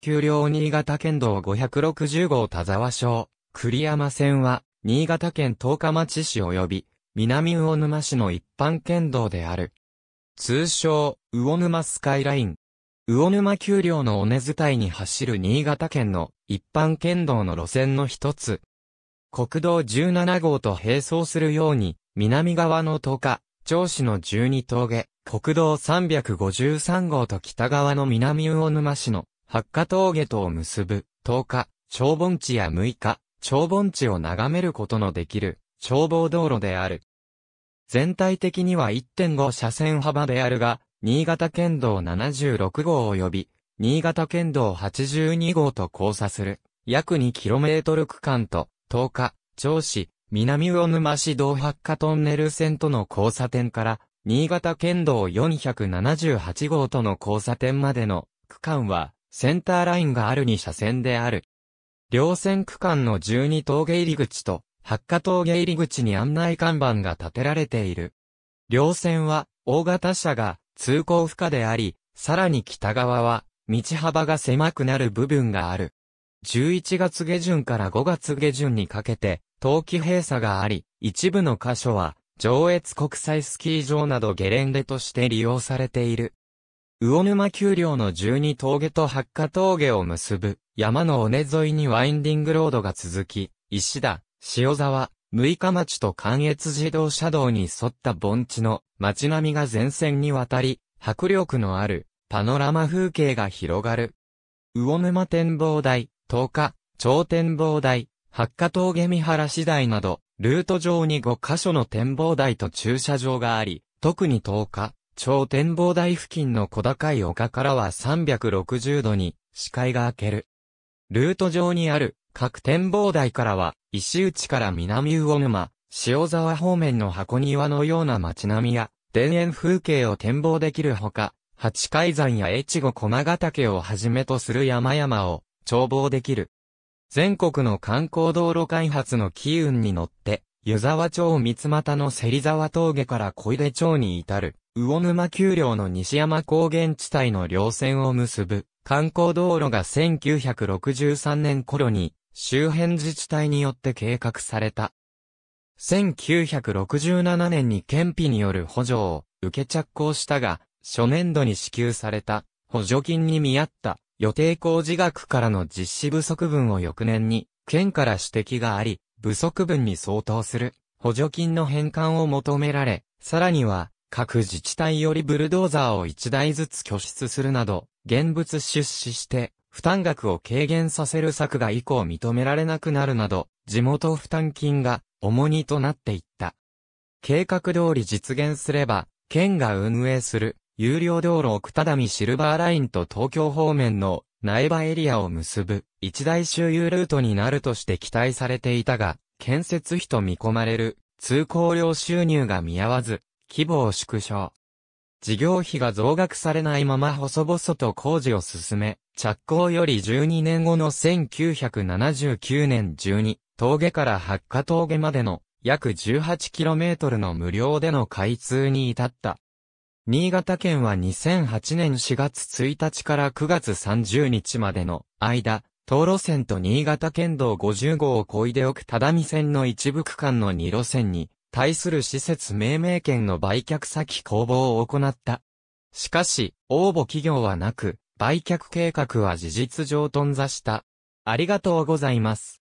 丘陵新潟県道560号田沢省、栗山線は、新潟県十日町市及び、南魚沼市の一般県道である。通称、魚沼スカイライン。魚沼丘陵の尾根伝いに走る新潟県の一般県道の路線の一つ。国道17号と並走するように、南側の十日、町市の十二峠、国道353号と北側の南魚沼市の八花峠とを結ぶ、10日、長盆地や6日、長盆地を眺めることのできる、長望道路である。全体的には1.5車線幅であるが、新潟県道76号及び、新潟県道82号と交差する、約 2km 区間と、10日、銚子、南魚沼市道八花トンネル線との交差点から、新潟県道478号との交差点までの区間は、センターラインがある2車線である。両線区間の12峠入り口と、八ヶ峠入り口に案内看板が建てられている。両線は、大型車が通行不可であり、さらに北側は、道幅が狭くなる部分がある。11月下旬から5月下旬にかけて、冬季閉鎖があり、一部の箇所は、上越国際スキー場などゲレンデとして利用されている。魚沼丘陵の十二峠と八ヶ峠を結ぶ山の尾根沿いにワインディングロードが続き、石田、塩沢、六日町と関越自動車道に沿った盆地の街並みが前線に渡り、迫力のあるパノラマ風景が広がる。魚沼展望台、十日、超展望台、八ヶ峠見原市台など、ルート上に5カ所の展望台と駐車場があり、特に10日、超展望台付近の小高い丘からは360度に視界が明ける。ルート上にある各展望台からは石内から南魚沼、塩沢方面の箱庭のような街並みや田園風景を展望できるほか、八海山や越後駒ヶ岳をはじめとする山々を眺望できる。全国の観光道路開発の機運に乗って、湯沢町三股の芹沢峠から小出町に至る魚沼丘陵の西山高原地帯の稜線を結ぶ観光道路が1963年頃に周辺自治体によって計画された。1967年に県費による補助を受け着工したが、初年度に支給された補助金に見合った予定工事額からの実施不足分を翌年に県から指摘があり、不足分に相当する補助金の返還を求められ、さらには各自治体よりブルドーザーを1台ずつ拠出するなど、現物出資して、負担額を軽減させる策が以降認められなくなるなど、地元負担金が重荷となっていった。計画通り実現すれば、県が運営する有料道路奥田見シルバーラインと東京方面の苗場エリアを結ぶ一大周遊ルートになるとして期待されていたが、建設費と見込まれる通行料収入が見合わず、規模を縮小。事業費が増額されないまま細々と工事を進め、着工より12年後の1979年12、峠から八ヶ峠までの約 18km の無料での開通に至った。新潟県は2008年4月1日から9月30日までの間、東路線と新潟県道50号をでおく只見線の一部区間の2路線に、対する施設命名権の売却先公募を行った。しかし、応募企業はなく、売却計画は事実上頓挫した。ありがとうございます。